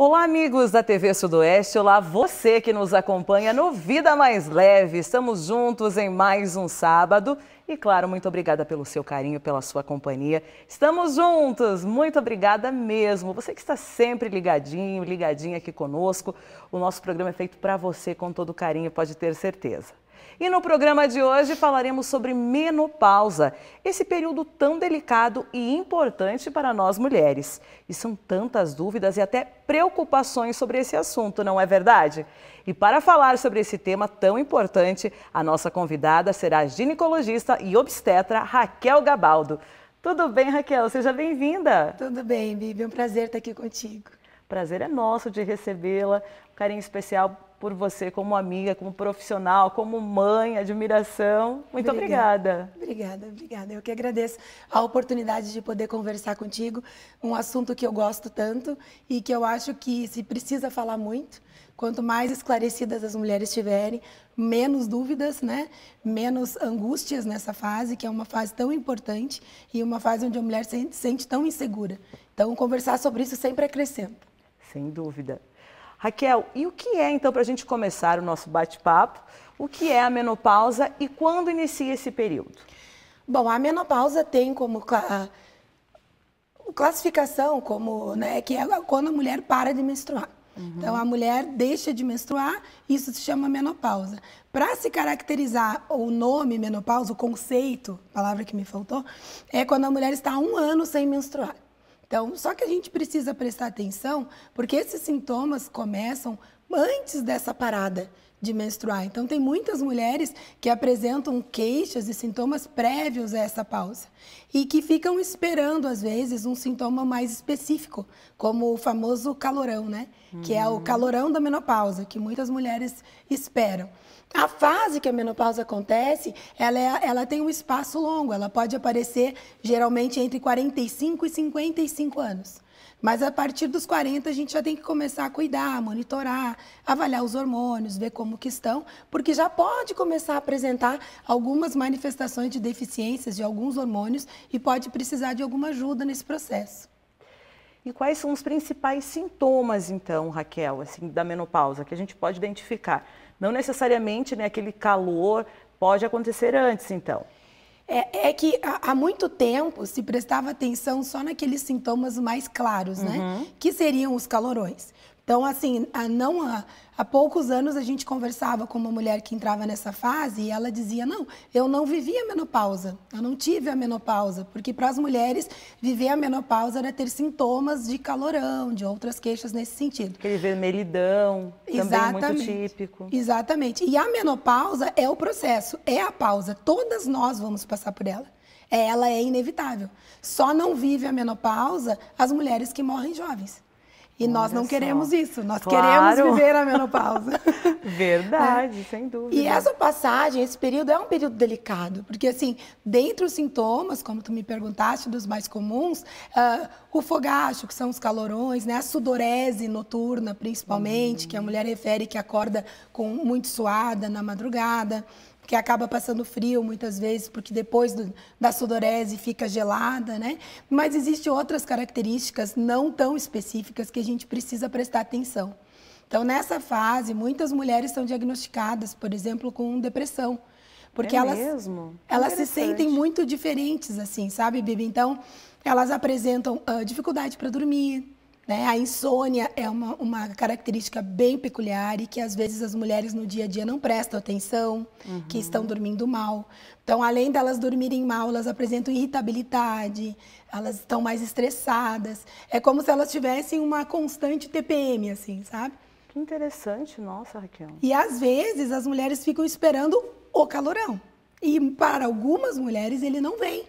Olá, amigos da TV Sudoeste. Olá, você que nos acompanha no Vida Mais Leve. Estamos juntos em mais um sábado. E, claro, muito obrigada pelo seu carinho, pela sua companhia. Estamos juntos. Muito obrigada mesmo. Você que está sempre ligadinho, ligadinha aqui conosco. O nosso programa é feito para você com todo carinho, pode ter certeza. E no programa de hoje falaremos sobre menopausa, esse período tão delicado e importante para nós mulheres. E são tantas dúvidas e até preocupações sobre esse assunto, não é verdade? E para falar sobre esse tema tão importante, a nossa convidada será a ginecologista e obstetra Raquel Gabaldo. Tudo bem, Raquel? Seja bem-vinda. Tudo bem, Bibi. É um prazer estar aqui contigo. Prazer é nosso de recebê-la. Um carinho especial por você como amiga, como profissional, como mãe, admiração. Muito obrigada. Obrigada, obrigada. Eu que agradeço a oportunidade de poder conversar contigo, um assunto que eu gosto tanto e que eu acho que se precisa falar muito. Quanto mais esclarecidas as mulheres tiverem, menos dúvidas, né? Menos angústias nessa fase, que é uma fase tão importante e uma fase onde a mulher se sente tão insegura. Então, conversar sobre isso sempre acrescenta. Sem dúvida. Raquel, e o que é então, para a gente começar o nosso bate-papo, o que é a menopausa e quando inicia esse período? Bom, a menopausa tem como classificação, como, né, que é quando a mulher para de menstruar. Uhum. Então, a mulher deixa de menstruar, isso se chama menopausa. Para se caracterizar o nome menopausa, o conceito, palavra que me faltou, é quando a mulher está um ano sem menstruar. Então, só que a gente precisa prestar atenção, porque esses sintomas começam antes dessa parada de menstruar. Então, tem muitas mulheres que apresentam queixas e sintomas prévios a essa pausa e que ficam esperando, às vezes, um sintoma mais específico, como o famoso calorão, né? Que é o hum. calorão da menopausa, que muitas mulheres esperam. A fase que a menopausa acontece, ela, é, ela tem um espaço longo, ela pode aparecer geralmente entre 45 e 55 anos. Mas a partir dos 40 a gente já tem que começar a cuidar, monitorar, avaliar os hormônios, ver como que estão, porque já pode começar a apresentar algumas manifestações de deficiências de alguns hormônios e pode precisar de alguma ajuda nesse processo. E quais são os principais sintomas, então, Raquel, assim, da menopausa que a gente pode identificar? Não necessariamente né, aquele calor pode acontecer antes, então. É, é, que há muito tempo se prestava atenção só naqueles sintomas mais claros, né? Uhum. Que seriam os calorões. Então, assim, há, não há poucos anos a gente conversava com uma mulher que entrava nessa fase e ela dizia: Não, eu não vivi a menopausa, eu não tive a menopausa, porque para as mulheres viver a menopausa era ter sintomas de calorão, de outras queixas nesse sentido. Aquele vermelhidão, Exatamente. também muito típico. Exatamente. E a menopausa é o processo, é a pausa. Todas nós vamos passar por ela ela é inevitável. Só não vive a menopausa as mulheres que morrem jovens. E Olha nós não só. queremos isso, nós claro. queremos viver a menopausa. Verdade, é. sem dúvida. E essa passagem, esse período é um período delicado, porque assim, dentre os sintomas, como tu me perguntaste, dos mais comuns, uh, o fogacho, que são os calorões, né, a sudorese noturna, principalmente, hum. que a uhum. mulher refere que acorda com muito suada na madrugada porque acaba passando frio muitas vezes, porque depois do, da sudorese fica gelada, né? Mas existem outras características não tão específicas que a gente precisa prestar atenção. Então, nessa fase, muitas mulheres são diagnosticadas, por exemplo, com depressão. Porque é elas, mesmo? elas se sentem muito diferentes, assim, sabe, Bibi? Então, elas apresentam uh, dificuldade para dormir, né? A insônia é uma, uma característica bem peculiar e que às vezes as mulheres no dia a dia não prestam atenção, uhum. que estão dormindo mal. Então, além delas dormirem mal, elas apresentam irritabilidade, elas estão mais estressadas. É como se elas tivessem uma constante TPM, assim, sabe? Que interessante, nossa, Raquel. E às vezes as mulheres ficam esperando o calorão. E para algumas mulheres ele não vem.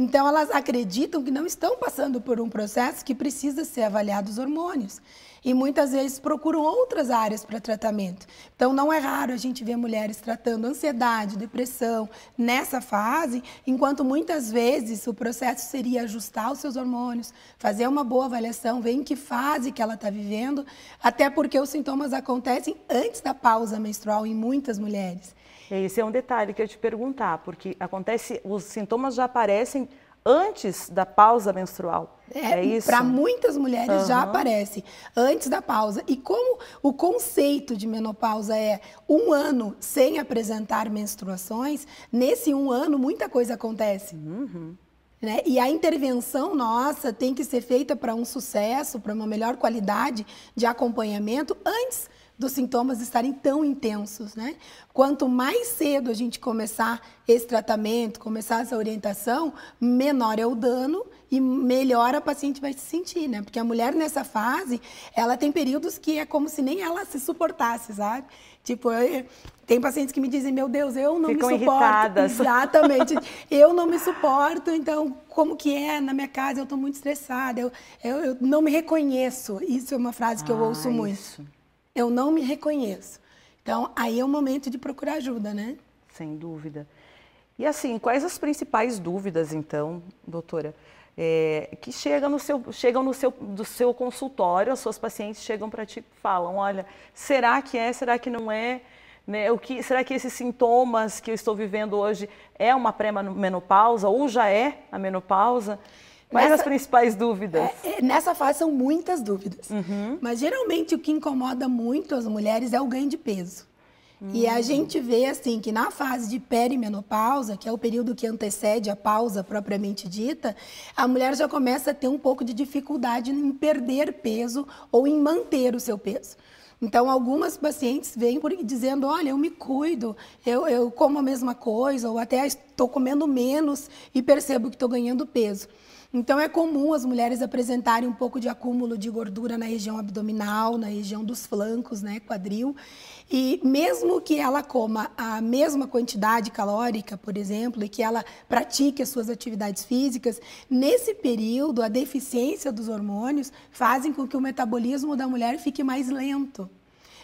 Então, elas acreditam que não estão passando por um processo que precisa ser avaliado os hormônios. E muitas vezes procuram outras áreas para tratamento. Então, não é raro a gente ver mulheres tratando ansiedade, depressão nessa fase, enquanto muitas vezes o processo seria ajustar os seus hormônios, fazer uma boa avaliação, ver em que fase que ela está vivendo, até porque os sintomas acontecem antes da pausa menstrual em muitas mulheres. Esse é um detalhe que eu te perguntar, porque acontece, os sintomas já aparecem antes da pausa menstrual. É, é isso? Para muitas mulheres uhum. já aparece antes da pausa. E como o conceito de menopausa é um ano sem apresentar menstruações, nesse um ano muita coisa acontece. Uhum. Né? E a intervenção nossa tem que ser feita para um sucesso, para uma melhor qualidade de acompanhamento antes dos sintomas estarem tão intensos, né? Quanto mais cedo a gente começar esse tratamento, começar essa orientação, menor é o dano e melhor a paciente vai se sentir, né? Porque a mulher nessa fase, ela tem períodos que é como se nem ela se suportasse, sabe? Tipo, eu, tem pacientes que me dizem, meu Deus, eu não Ficam me suporto. Irritadas. Exatamente. eu não me suporto, então, como que é na minha casa? Eu estou muito estressada, eu, eu, eu, não me reconheço. Isso é uma frase que ah, eu ouço isso. muito eu não me reconheço. Então, aí é o momento de procurar ajuda, né? Sem dúvida. E assim, quais as principais dúvidas, então, doutora, é, que chegam no seu, chegam no seu, do seu consultório, as suas pacientes chegam para ti e falam, olha, será que é, será que não é? Né, o que, será que esses sintomas que eu estou vivendo hoje é uma pré-menopausa ou já é a menopausa? Quais nessa, as principais dúvidas? É, é, nessa fase são muitas dúvidas. Uhum. Mas geralmente o que incomoda muito as mulheres é o ganho de peso. Uhum. E a hum. gente vê assim que na fase de perimenopausa, que é o período que antecede a pausa propriamente dita, a mulher já começa a ter um pouco de dificuldade em perder peso ou em manter o seu peso. Então, algumas pacientes vêm por, dizendo: olha, eu me cuido, eu, eu como a mesma coisa, ou até estou comendo menos e percebo que estou ganhando peso. Então é comum as mulheres apresentarem um pouco de acúmulo de gordura na região abdominal, na região dos flancos, né, quadril. E mesmo que ela coma a mesma quantidade calórica, por exemplo, e que ela pratique as suas atividades físicas, nesse período a deficiência dos hormônios fazem com que o metabolismo da mulher fique mais lento.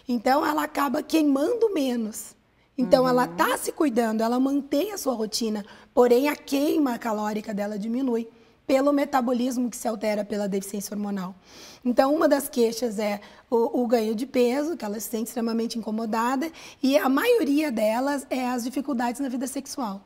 Então ela acaba queimando menos. Então uhum. ela está se cuidando, ela mantém a sua rotina, porém a queima calórica dela diminui pelo metabolismo que se altera pela deficiência hormonal. Então, uma das queixas é o, o, ganho de peso, que ela se sente extremamente incomodada, e a maioria delas é as dificuldades na vida sexual.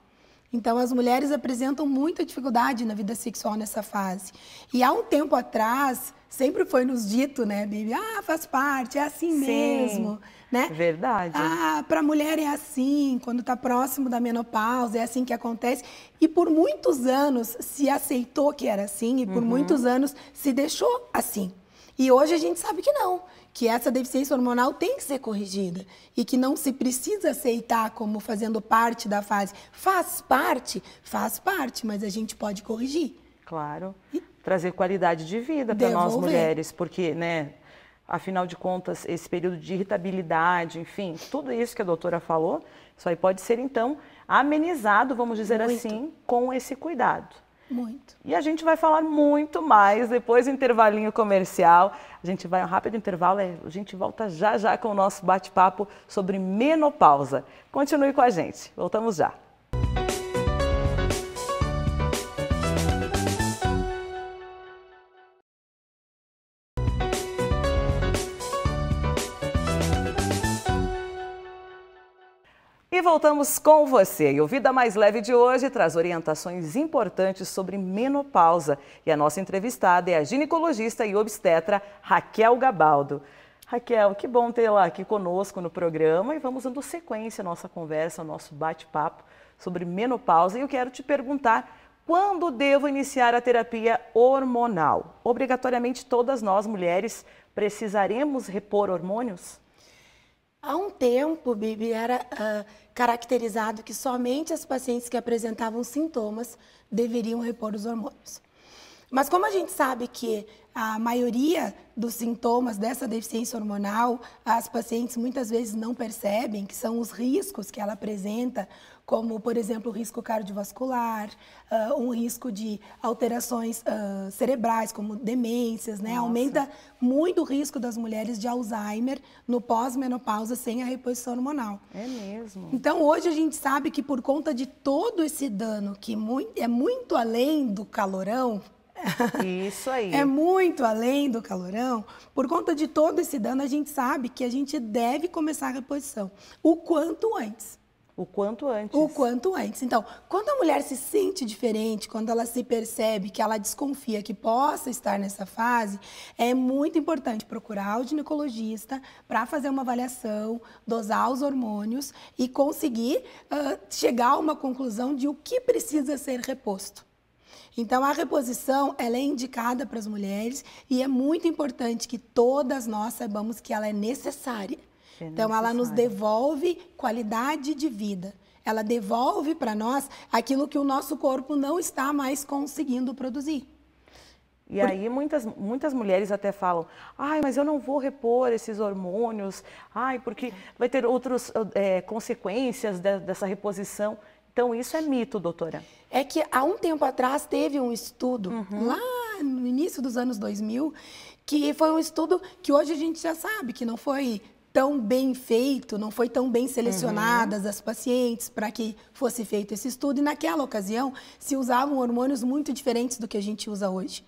Então, as mulheres apresentam muita dificuldade na vida sexual nessa fase. E há um tempo atrás, sempre foi nos dito, né, Bibi? Ah, faz parte, é assim Sim, mesmo, né? Verdade. Ah, para mulher é assim, quando está próximo da menopausa, é assim que acontece. E por muitos anos se aceitou que era assim e por uhum. muitos anos se deixou assim. E hoje a gente sabe que não, que essa deficiência hormonal tem que ser corrigida e que não se precisa aceitar como fazendo parte da fase. Faz parte, faz parte, mas a gente pode corrigir. Claro. E trazer qualidade de vida para nós mulheres, porque, né, afinal de contas, esse período de irritabilidade, enfim, tudo isso que a doutora falou, isso aí pode ser então amenizado, vamos dizer Muito. assim, com esse cuidado. Muito. E a gente vai falar muito mais depois do intervalinho comercial. A gente vai um rápido intervalo, é, a gente volta já já com o nosso bate-papo sobre menopausa. Continue com a gente. Voltamos já. E voltamos com você. E o Vida Mais Leve de hoje traz orientações importantes sobre menopausa. E a nossa entrevistada é a ginecologista e obstetra Raquel Gabaldo. Raquel, que bom tê-la aqui conosco no programa e vamos dando sequência à nossa conversa, ao nosso bate-papo sobre menopausa. E eu quero te perguntar quando devo iniciar a terapia hormonal? Obrigatoriamente todas nós mulheres precisaremos repor hormônios? Há um tempo, Bibi, era uh, caracterizado que somente as pacientes que apresentavam sintomas deveriam repor os hormônios. Mas como a gente sabe que a maioria dos sintomas dessa deficiência hormonal, as pacientes muitas vezes não percebem que são os riscos que ela apresenta como, por exemplo, o risco cardiovascular, uh, um risco de alterações uh, cerebrais, como demências, né? Nossa. Aumenta muito o risco das mulheres de Alzheimer no pós-menopausa sem a reposição hormonal. É mesmo. Então, hoje a gente sabe que por conta de todo esse dano, que é muito além do calorão, isso aí. É muito além do calorão. Por conta de todo esse dano, a gente sabe que a gente deve começar a reposição o quanto antes. O quanto antes. O quanto antes. Então, quando a mulher se sente diferente, quando ela se percebe que ela desconfia que possa estar nessa fase, é muito importante procurar o ginecologista para fazer uma avaliação, dosar os hormônios e conseguir uh, chegar a uma conclusão de o que precisa ser reposto. Então, a reposição ela é indicada para as mulheres e é muito importante que todas nós saibamos que ela é necessária é então, ela nos devolve qualidade de vida. Ela devolve para nós aquilo que o nosso corpo não está mais conseguindo produzir. E aí muitas, muitas mulheres até falam, ai, mas eu não vou repor esses hormônios, ai, porque vai ter outras é, eh, consequências de, dessa reposição. Então isso é mito, doutora. É que há um tempo atrás teve um estudo, uhum. lá no início dos anos 2000, que foi um estudo que hoje a gente já sabe que não foi tão bem feito, não foi tão bem selecionadas uhum. as pacientes para que fosse feito esse estudo. E naquela ocasião se usavam hormônios muito diferentes do que a gente usa hoje.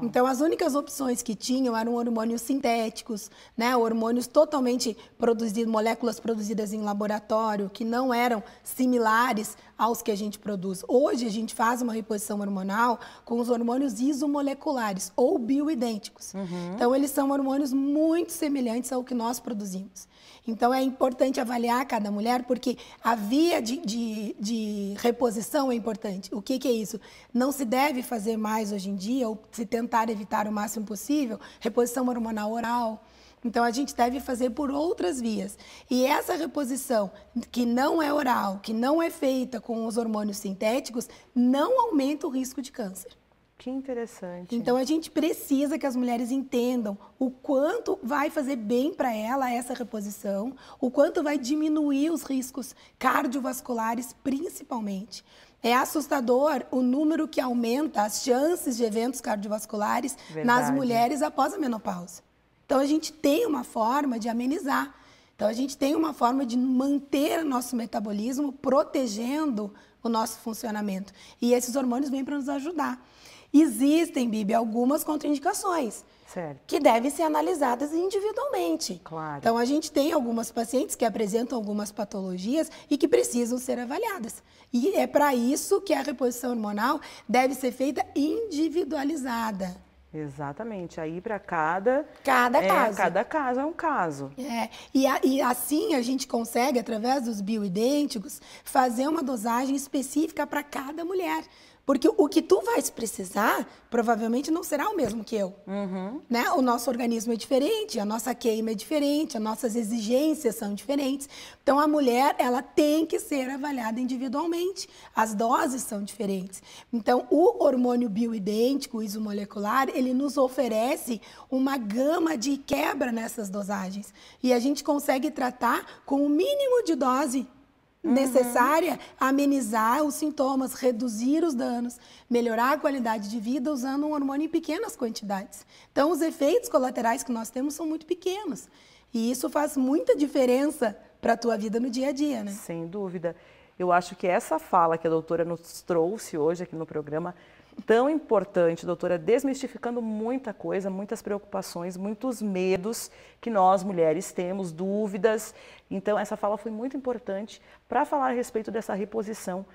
Então as únicas opções que tinham eram hormônios sintéticos, né, hormônios totalmente produzidos, moléculas produzidas em laboratório que não eram similares aos que a gente produz. Hoje, a gente faz uma reposição hormonal com os hormônios isomoleculares ou bioidênticos. Uhum. Então, eles são hormônios muito semelhantes ao que nós produzimos. Então, é importante avaliar cada mulher, porque a via de, de, de reposição é importante. O que, que é isso? Não se deve fazer mais hoje em dia, ou se tentar evitar o máximo possível, reposição hormonal oral. Então a gente deve fazer por outras vias. E essa reposição que não é oral, que não é feita com os hormônios sintéticos, não aumenta o risco de câncer. Que interessante. Então a gente precisa que as mulheres entendam o quanto vai fazer bem para ela essa reposição, o quanto vai diminuir os riscos cardiovasculares, principalmente. É assustador o número que aumenta as chances de eventos cardiovasculares Verdade. nas mulheres após a menopausa. Então a gente tem uma forma de amenizar. Então a gente tem uma forma de manter o nosso metabolismo protegendo o nosso funcionamento. E esses hormônios vêm para nos ajudar. Existem, Bibi, algumas contraindicações. Certo. Que devem ser analisadas individualmente. Claro. Então, a gente tem algumas pacientes que apresentam algumas patologias e que precisam ser avaliadas. E é para isso que a reposição hormonal deve ser feita individualizada. Exatamente. Aí para cada cada é, caso. Cada caso é um caso. É. E, a, e assim a gente consegue através dos bioidênticos fazer uma dosagem específica para cada mulher porque o que tu vais precisar provavelmente não será o mesmo que eu. Uhum. Né? O nosso organismo é diferente, a nossa queima é diferente, as nossas exigências são diferentes. Então a mulher ela tem que ser avaliada individualmente. As doses são diferentes. Então o hormônio bioidêntico, o isomolecular, ele nos oferece uma gama de quebra nessas dosagens. E a gente consegue tratar com o mínimo de dose Uhum. necessária amenizar os sintomas, reduzir os danos, melhorar a qualidade de vida usando um hormônio em pequenas quantidades. Então, os efeitos colaterais que nós temos são muito pequenos. E isso faz muita diferença para a tua vida no dia a dia, né? Sem dúvida. Eu acho que essa fala que a doutora nos trouxe hoje aqui no programa tão importante, doutora, desmistificando muita coisa, muitas preocupações, muitos medos que nós mulheres temos, dúvidas. Então, essa fala foi muito importante para falar a respeito dessa reposição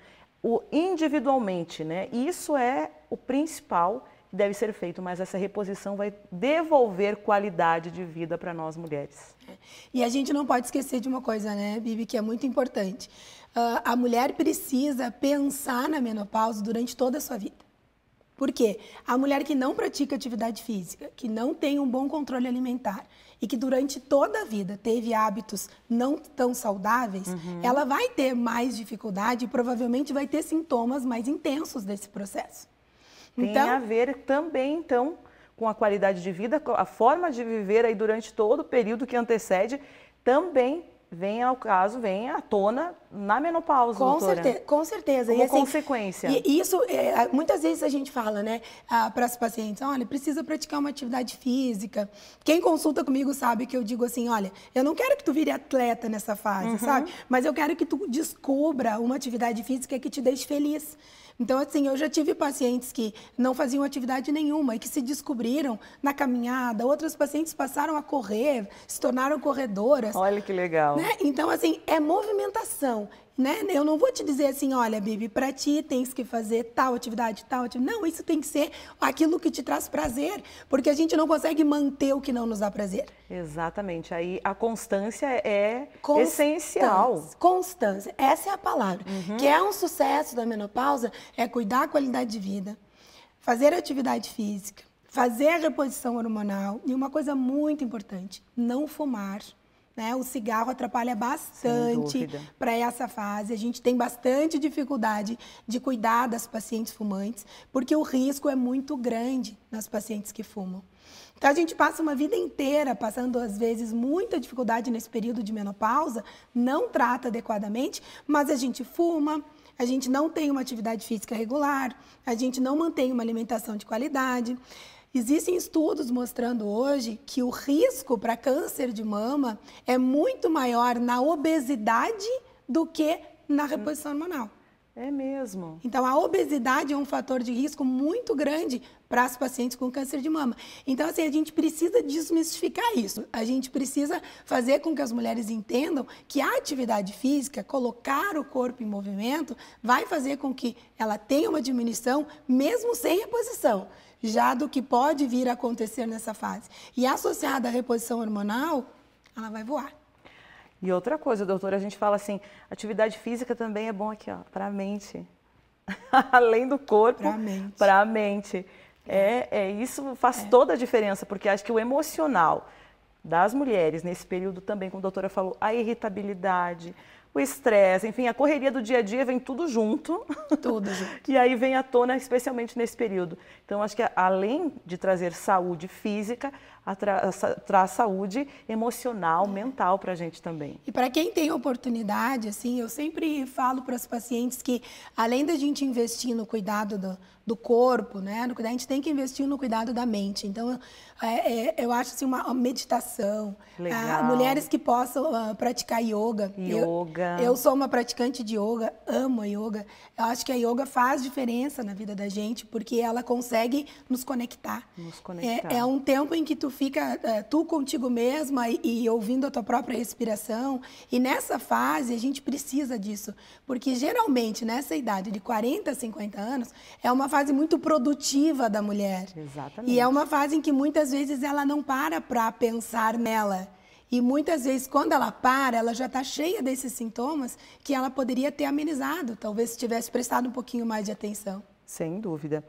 o individualmente, né? Isso é o principal que deve ser feito, mas essa reposição vai devolver qualidade de vida para nós mulheres. É. E a gente não pode esquecer de uma coisa, né, Bibi, que é muito importante. Uh, a mulher precisa pensar na menopausa durante toda a sua vida. Porque a mulher que não pratica atividade física, que não tem um bom controle alimentar e que durante toda a vida teve hábitos não tão saudáveis, uhum. ela vai ter mais dificuldade e provavelmente vai ter sintomas mais intensos desse processo. Tem então, a ver também, então, com a qualidade de vida, a forma de viver aí durante todo o período que antecede, também vem ao caso, vem à tona na menopausa, com doutora. Certeza, com certeza. Como e, assim, consequência. E isso, é, muitas vezes a gente fala, né, para as pacientes, olha, precisa praticar uma atividade física. Quem consulta comigo sabe que eu digo assim, olha, eu não quero que tu vire atleta nessa fase, uhum. sabe? Mas eu quero que tu descubra uma atividade física que te deixe feliz. Então, assim, eu já tive pacientes que não faziam atividade nenhuma e que se descobriram na caminhada. Outros pacientes passaram a correr, se tornaram corredoras. Olha que legal. Né? Então, assim, é movimentação, né? Eu não vou te dizer assim, olha, Bibi, para ti tens que fazer tal atividade, tal atividade. Não, isso tem que ser aquilo que te traz prazer, porque a gente não consegue manter o que não nos dá prazer. Exatamente. Aí a constância é constância, essencial. Constância, essa é a palavra. Uhum. Que é um sucesso da menopausa é cuidar da qualidade de vida, fazer atividade física, fazer reposição hormonal e uma coisa muito importante, não fumar. Né? O cigarro atrapalha bastante para essa fase. A gente tem bastante dificuldade de cuidar das pacientes fumantes, porque o risco é muito grande nas pacientes que fumam. Então a gente passa uma vida inteira passando às vezes muita dificuldade nesse período de menopausa, não trata adequadamente, mas a gente fuma, a gente não tem uma atividade física regular, a gente não mantém uma alimentação de qualidade. Existem estudos mostrando hoje que o risco para câncer de mama é muito maior na obesidade do que na reposição hormonal. É mesmo. Então, a obesidade é um fator de risco muito grande para as pacientes com câncer de mama. Então, assim, a gente precisa desmistificar isso. A gente precisa fazer com que as mulheres entendam que a atividade física, colocar o corpo em movimento, vai fazer com que ela tenha uma diminuição, mesmo sem reposição já do que pode vir a acontecer nessa fase. E associada à reposição hormonal, ela vai voar. E outra coisa, doutora, a gente fala assim, atividade física também é bom aqui, ó, para a mente. Além do corpo, para a mente. É, é isso faz é. toda a diferença, porque acho que o emocional das mulheres nesse período também, como a doutora falou, a irritabilidade, o estresse, enfim, a correria do dia a dia vem tudo junto. Tudo junto. e aí vem à tona, especialmente nesse período. Então, acho que além de trazer saúde física, traz saúde emocional, mental para a gente também. E para quem tem oportunidade, assim, eu sempre falo para os pacientes que além da gente investir no cuidado do, do corpo, né, no, a gente tem que investir no cuidado da mente. Então, é, é, eu acho assim, uma, uma meditação, ah, mulheres que possam ah, praticar yoga. Yoga. Eu, eu sou uma praticante de yoga, amo a yoga. Eu acho que a yoga faz diferença na vida da gente porque ela consegue nos conectar. Nos conectar. É, é um tempo em que tu fica é, tu contigo mesma e, e, ouvindo a tua própria respiração. E nessa fase a gente precisa disso, porque geralmente nessa idade de 40, 50 anos é uma fase muito produtiva da mulher. Exatamente. E é uma fase em que muitas vezes ela não para para pensar nela. E muitas vezes, quando ela para, ela já está cheia desses sintomas que ela poderia ter amenizado, talvez se tivesse prestado um pouquinho mais de atenção. Sem dúvida.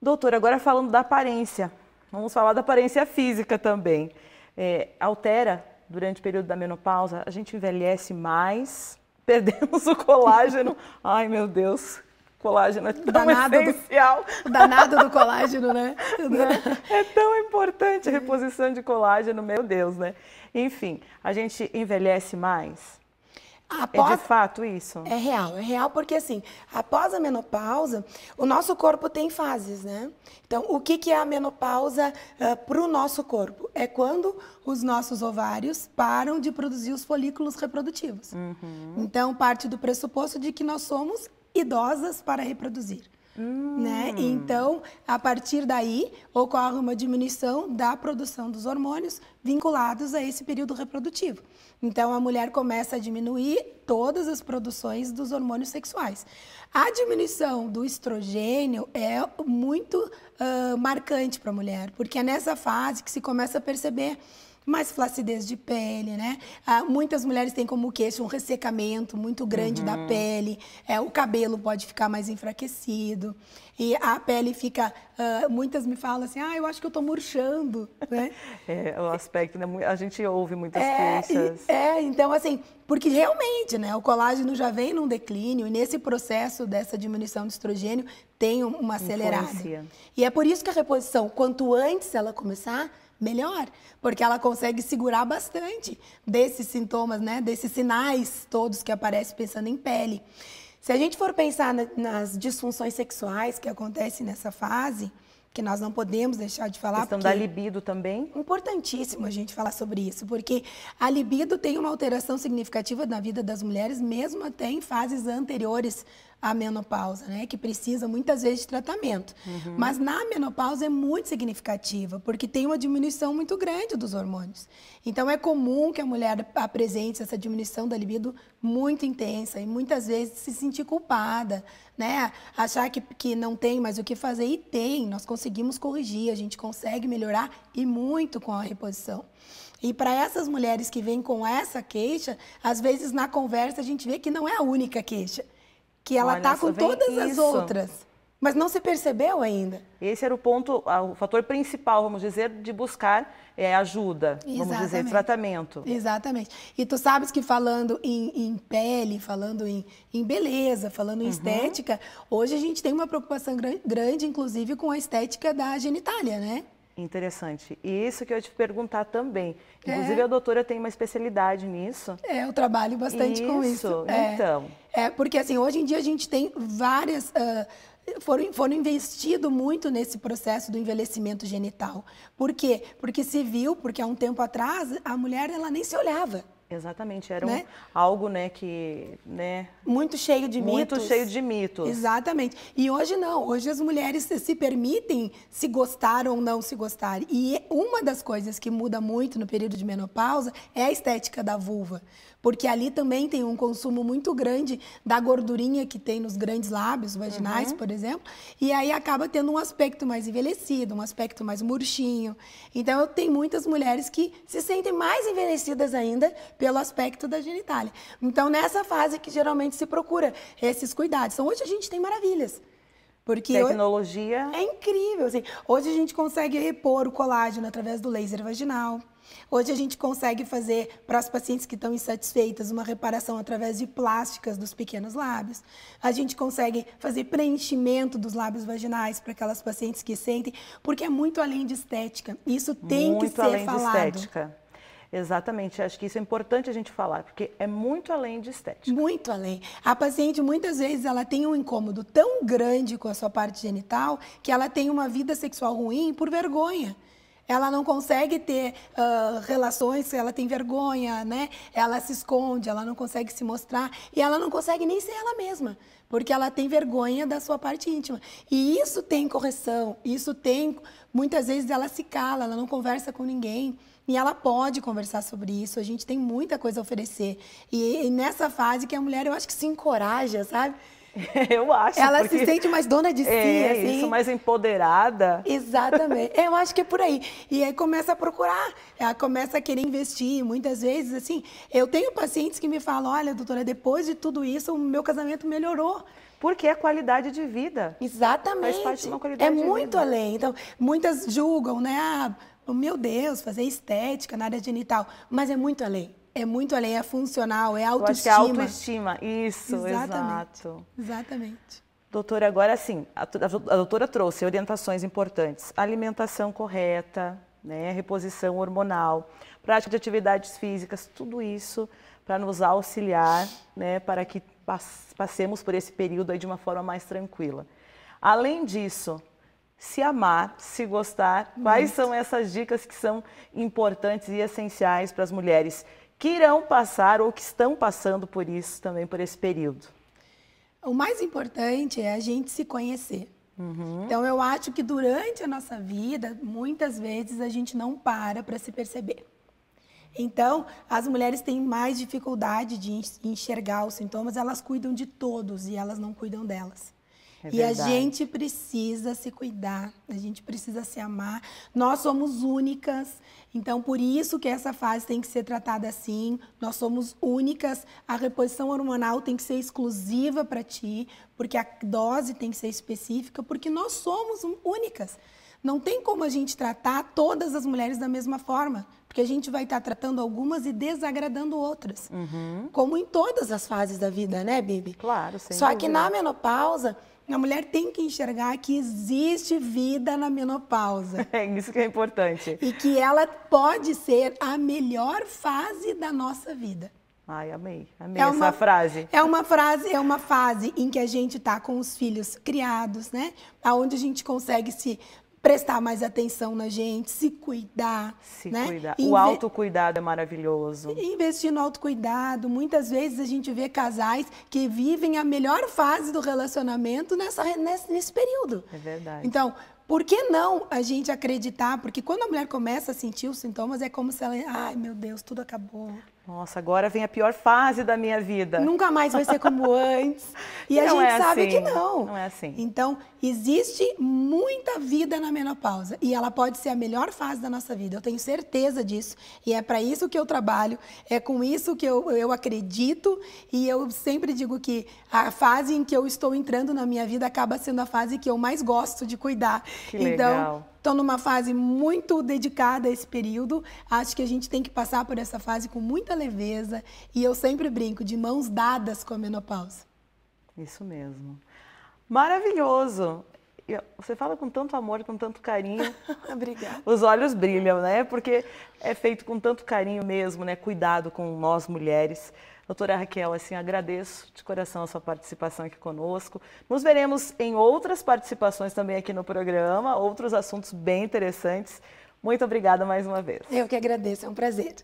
Doutora, agora falando da aparência, Vamos falar da aparência física também. É, altera durante o período da menopausa, a gente envelhece mais, perdemos o colágeno. Ai, meu Deus, colágeno é tão danado essencial. Do, danado do colágeno, né? É, é tão importante a reposição de colágeno, meu Deus, né? Enfim, a gente envelhece mais, Após... É de fato isso? É real, é real porque assim, após a menopausa, o nosso corpo tem fases, né? Então, o que, que é a menopausa uh, ah, para o nosso corpo? É quando os nossos ovários param de produzir os folículos reprodutivos. Uhum. Então, parte do pressuposto de que nós somos idosas para reproduzir. Né? Hum. Né? Então, a partir daí, ocorre uma diminuição da produção dos hormônios vinculados a esse período reprodutivo. Então, a mulher começa a diminuir todas as produções dos hormônios sexuais. A diminuição do estrogênio é muito uh, marcante para a mulher, porque é nessa fase que se começa a perceber mais flacidez de pele, né? Ah, muitas mulheres têm como queixo um ressecamento muito grande uhum. da pele, é, o cabelo pode ficar mais enfraquecido e a pele fica. Uh, muitas me falam assim, ah, eu acho que eu estou murchando, né? é, o é aspecto, né? A gente ouve muitas é, queixas. É, então assim, porque realmente, né? O colágeno já vem num declínio e nesse processo dessa diminuição de estrogênio tem uma acelerada. Influencia. E é por isso que a reposição, quanto antes ela começar, melhor, porque ela consegue segurar bastante desses sintomas, né, desses sinais todos que aparecem pensando em pele. Se a gente for pensar na, nas disfunções sexuais que acontecem nessa fase, que nós não podemos deixar de falar. A questão da libido também? Importantíssimo a gente falar sobre isso, porque a libido tem uma alteração significativa na vida das mulheres, mesmo até em fases anteriores a menopausa, né? Que precisa muitas vezes de tratamento. Uhum. Mas na menopausa é muito significativa, porque tem uma diminuição muito grande dos hormônios. Então é comum que a mulher apresente essa diminuição da libido muito intensa e muitas vezes se sentir culpada, né? Achar que, que não tem mais o que fazer e tem, nós conseguimos corrigir, a gente consegue melhorar e muito com a reposição. E para essas mulheres que vêm com essa queixa, às vezes na conversa a gente vê que não é a única queixa que ela Olha, tá com todas isso. as outras, mas não se percebeu ainda. Esse era o ponto, o fator principal, vamos dizer, de buscar é, ajuda, Exatamente. vamos dizer, tratamento. Exatamente. E tu sabes que falando em, em pele, falando em, em, beleza, falando em uhum. estética, hoje a gente tem uma preocupação grande, inclusive, com a estética da genitália, né? Interessante. E isso que eu ia te perguntar também. É. Inclusive, é. a doutora tem uma especialidade nisso. É, eu trabalho bastante isso, com isso. É, então. É, porque assim, hoje em dia a gente tem várias. Uh, foram, foram investido muito nesse processo do envelhecimento genital. Por quê? Porque se viu, porque há um tempo atrás, a mulher ela nem se olhava. Exatamente, era um, né? algo, né, que, né, muito cheio de muito mitos. Muito cheio de mitos. Exatamente. E hoje não, hoje as mulheres se permitem se gostar ou não se gostar. E uma das coisas que muda muito no período de menopausa é a estética da vulva, porque ali também tem um consumo muito grande da gordurinha que tem nos grandes lábios vaginais, uhum. por exemplo, e aí acaba tendo um aspecto mais envelhecido, um aspecto mais murchinho. Então, tem muitas mulheres que se sentem mais envelhecidas ainda pelo aspecto da genitália. Então, nessa fase que geralmente se procura esses cuidados. Então, hoje a gente tem maravilhas. Porque tecnologia é incrível, assim. Hoje a gente consegue repor o colágeno através do laser vaginal. Hoje a gente consegue fazer para as pacientes que estão insatisfeitas uma reparação através de plásticas dos pequenos lábios. A gente consegue fazer preenchimento dos lábios vaginais para aquelas pacientes que sentem, porque é muito além de estética. Isso tem muito que ser falado. Muito além De estética. Exatamente, acho que isso é importante a gente falar, porque é muito além de estética. Muito além. A paciente, muitas vezes, ela tem um incômodo tão grande com a sua parte genital que ela tem uma vida sexual ruim por vergonha ela não consegue ter uh, relações, ela tem vergonha, né? Ela se esconde, ela não consegue se mostrar e ela não consegue nem ser ela mesma, porque ela tem vergonha da sua parte íntima. E isso tem correção, isso tem. Muitas vezes ela se cala, ela não conversa com ninguém. E ela pode conversar sobre isso, a gente tem muita coisa a oferecer. E, e nessa fase que a mulher, eu acho que se encoraja, sabe? eu acho. Ela porque... se sente mais dona de si, é, assim. isso, mais empoderada. Exatamente. eu acho que é por aí. E aí começa a procurar, ela começa a querer investir. Muitas vezes, assim, eu tenho pacientes que me falam: olha, doutora, depois de tudo isso, o meu casamento melhorou. Porque é qualidade de vida. Exatamente. Faz parte de uma qualidade é de muito vida. além. Então, muitas julgam, né? Ah, meu Deus, fazer estética na área genital. Mas é muito além. É muito além, é funcional, é autoestima. Eu acho que é autoestima, isso, Exatamente. exato. Exatamente. Doutora, agora sim, a, doutora trouxe orientações importantes. Alimentação correta, né, reposição hormonal, prática de atividades físicas, tudo isso para nos auxiliar, né, para que passemos por esse período de uma forma mais tranquila. Além disso, se amar, se gostar, quais Muito. são essas dicas que são importantes e essenciais para as mulheres que irão passar ou que estão passando por isso também, por esse período? O mais importante é a gente se conhecer. Uhum. Então, eu acho que durante a nossa vida, muitas vezes a gente não para para se perceber. Então, as mulheres têm mais dificuldade de enxergar os sintomas, elas cuidam de todos e elas não cuidam delas. É e a gente precisa se cuidar, a gente precisa se amar. Nós somos únicas, então por isso que essa fase tem que ser tratada assim. Nós somos únicas, a reposição hormonal tem que ser exclusiva para ti, porque a dose tem que ser específica, porque nós somos únicas. Não tem como a gente tratar todas as mulheres da mesma forma, porque a gente vai estar tratando algumas e desagradando outras. Uhum. Como em todas as fases da vida, né, Bibi? Claro, sim. Só dúvida. que na menopausa, a mulher tem que enxergar que existe vida na menopausa. É isso que é importante. E que ela pode ser a melhor fase da nossa vida. Ai, amei, amei é essa uma, frase. É uma frase, é uma fase em que a gente está com os filhos criados, né? Aonde a gente consegue se prestar mais atenção na gente, se cuidar. Se né? cuidar. O autocuidado é maravilhoso. Investir no autocuidado. Muitas vezes a gente vê casais que vivem a melhor fase do relacionamento nessa, nesse período. É verdade. Então, por que não a gente acreditar? Porque quando a mulher começa a sentir os sintomas, é como se ela. Ai, meu Deus, tudo acabou. Nossa, agora vem a pior fase da minha vida. Nunca mais vai ser como antes. E não a gente é sabe assim. que não. Não é assim. Então, existe muita vida na menopausa e ela pode ser a melhor fase da nossa vida. Eu tenho certeza disso. E é para isso que eu trabalho, é com isso que eu, eu acredito. E eu sempre digo que a fase em que eu estou entrando na minha vida acaba sendo a fase que eu mais gosto de cuidar. Que então, legal estão numa fase muito dedicada a esse período. Acho que a gente tem que passar por essa fase com muita leveza e eu sempre brinco de mãos dadas com a menopausa. Isso mesmo. Maravilhoso. Você fala com tanto amor, com tanto carinho. Obrigada. Os olhos brilham, né? Porque é feito com tanto carinho mesmo, né? Cuidado com nós mulheres. Doutora Raquel, assim, agradeço de coração a sua participação aqui conosco. Nos veremos em outras participações também aqui no programa, outros assuntos bem interessantes. Muito obrigada mais uma vez. Eu que agradeço, é um prazer.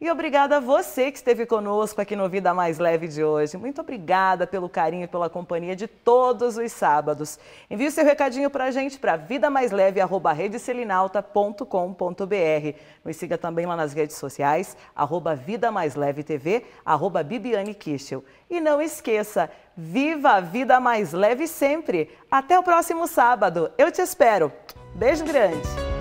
E obrigada a você que esteve conosco aqui no Vida Mais Leve de hoje. Muito obrigada pelo carinho, e pela companhia de todos os sábados. Envie seu recadinho para a gente para vidamaisleve.redecelinalta.com.br. Nos siga também lá nas redes sociais, arroba Vida Mais Leve TV, arroba Bibiane Kischel. E não esqueça, viva a vida mais leve sempre. Até o próximo sábado. Eu te espero. Beijo grande.